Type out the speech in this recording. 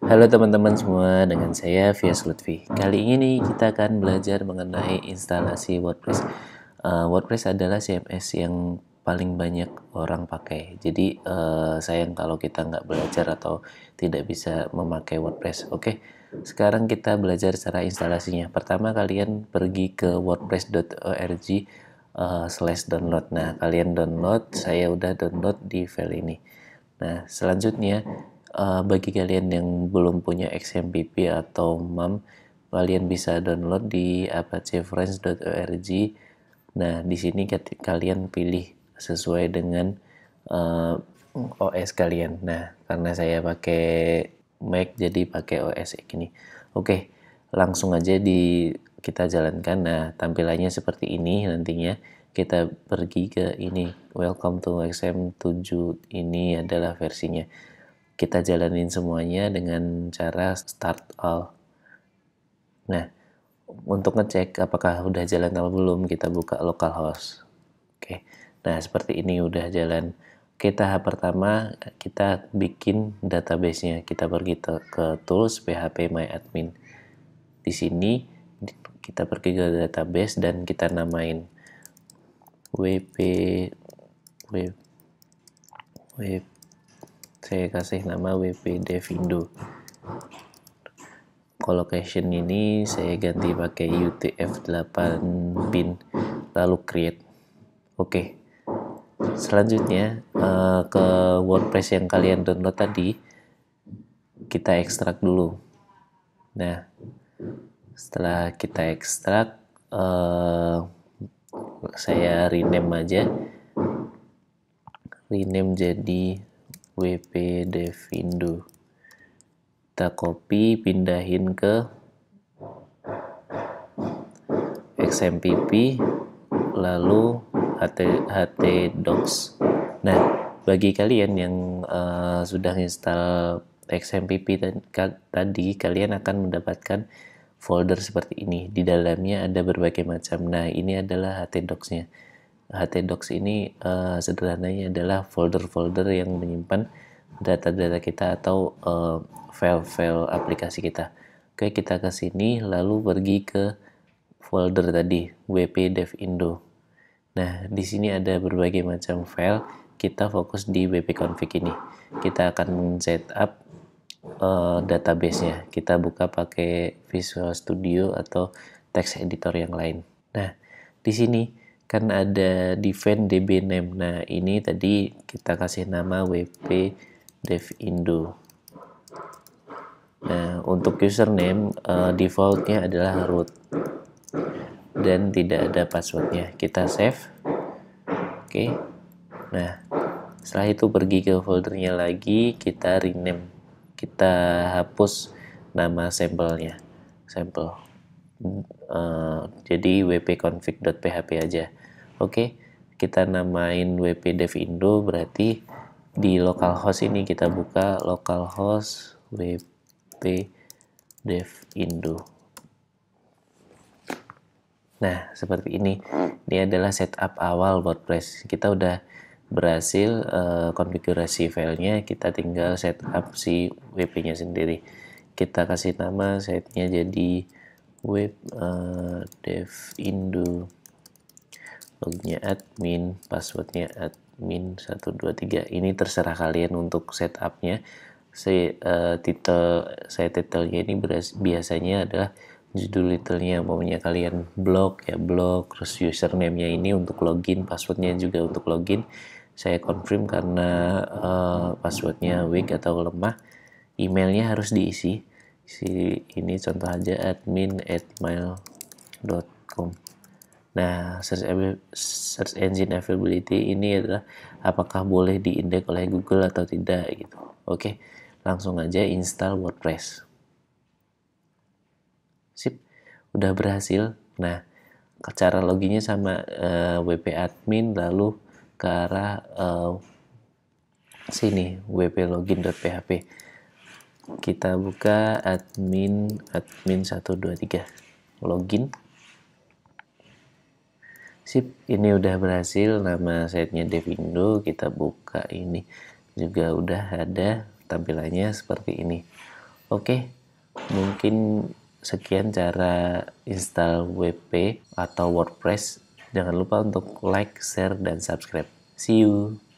Halo teman-teman semua, dengan saya Fias Lutfi. Kali ini kita akan belajar mengenai instalasi WordPress. Uh, WordPress adalah CMS yang paling banyak orang pakai. Jadi uh, sayang kalau kita nggak belajar atau tidak bisa memakai WordPress. Oke, sekarang kita belajar cara instalasinya. Pertama kalian pergi ke wordpress.org eh, slash download. Nah, kalian download, saya udah download di file ini. Nah, selanjutnya uh, bagi kalian yang belum punya XMPP atau MAM kalian bisa download di apachefriends.org nah di sini kalian pilih sesuai dengan uh, eh, OS kalian nah karena saya pakai Mac jadi pakai OS ini oke langsung aja di kita jalankan nah tampilannya seperti ini nantinya kita pergi ke ini welcome to XM7 ini adalah versinya kita jalanin semuanya dengan cara start all. Nah, untuk ngecek apakah udah jalan atau belum, kita buka localhost. Oke, nah seperti ini udah jalan. Oke, tahap pertama kita bikin databasenya. Kita pergi ke tools PHP My Admin. Di sini kita pergi ke database dan kita namain WP WP saya kasih nama WP Devindo collocation ini saya ganti pakai UTF8 pin lalu create oke selanjutnya eh, ke WordPress yang kalian download tadi kita ekstrak dulu nah setelah kita ekstrak eh, saya rename aja rename jadi WP Devindo kita copy pindahin ke XMPP lalu HT, HT Docs nah bagi kalian yang uh, sudah install XMPP tadi kalian akan mendapatkan folder seperti ini di dalamnya ada berbagai macam nah ini adalah HT Docs nya HTDocs ini uh, sederhananya adalah folder-folder yang menyimpan data-data kita atau uh, file-file aplikasi kita. Oke, kita ke sini lalu pergi ke folder tadi WP Dev Indo. Nah, di sini ada berbagai macam file. Kita fokus di WP config ini. Kita akan setup uh, eh, database-nya. Kita buka pakai Visual Studio atau text editor yang lain. Nah, di sini kan ada defend db name nah ini tadi kita kasih nama wp dev indo nah untuk username uh, defaultnya adalah root dan tidak ada passwordnya kita save oke okay. nah setelah itu pergi ke foldernya lagi kita rename kita hapus nama sampelnya sampel uh, hmm, eh, jadi wp-config.php aja Oke, kita namain WP Dev Indo berarti di localhost ini kita buka localhost WP Dev Indo. Nah, seperti ini. Ini adalah setup awal WordPress. Kita udah berhasil uh, konfigurasi filenya, kita tinggal setup si WP-nya sendiri. Kita kasih nama setnya jadi web uh, dev indo Loginnya admin, passwordnya admin 123. Ini terserah kalian untuk setupnya. Saya uh, eh, titel saya titelnya ini beras, biasanya adalah judul titelnya maunya kalian blog ya blog terus username-nya ini untuk login passwordnya juga untuk login saya confirm karena uh, passwordnya weak atau lemah emailnya harus diisi si ini contoh aja admin@mail.com Nah, search, engine availability ini adalah apakah boleh diindek oleh Google atau tidak gitu. Oke, langsung aja install WordPress. Sip, udah berhasil. Nah, cara loginnya sama uh, eh, WP admin lalu ke arah uh, sini wp login.php. Kita buka admin admin 123 login Sip, ini udah berhasil nama setnya Devindo, kita buka ini juga udah ada tampilannya seperti ini. Oke, mungkin sekian cara install WP atau WordPress. Jangan lupa untuk like, share, dan subscribe. See you!